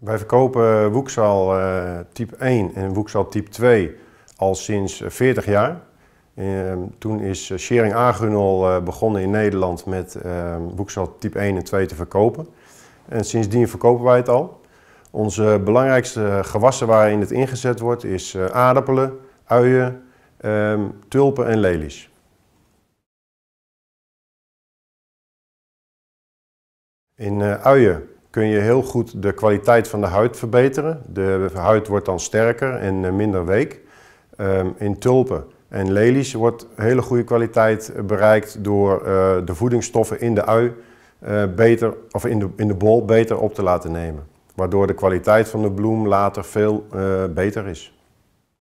Wij verkopen Woeksal eh, type 1 en Woeksal type 2 al sinds 40 jaar. Ehm, toen is eh, Shering Agunnel eh, begonnen in Nederland met ehm, Woeksal type 1 en 2 te verkopen. En sindsdien verkopen wij het al. Onze belangrijkste gewassen waarin het ingezet wordt is aardappelen, uien, ehm, tulpen en lelies. In uien kun je heel goed de kwaliteit van de huid verbeteren. De huid wordt dan sterker en eh, minder week. Ehm, in tulpen en lelies wordt hele goede kwaliteit eh, bereikt door eh, de voedingsstoffen in de ui beter, of in de, in de bol beter op te laten nemen. Waardoor de kwaliteit van de bloem later veel beter is.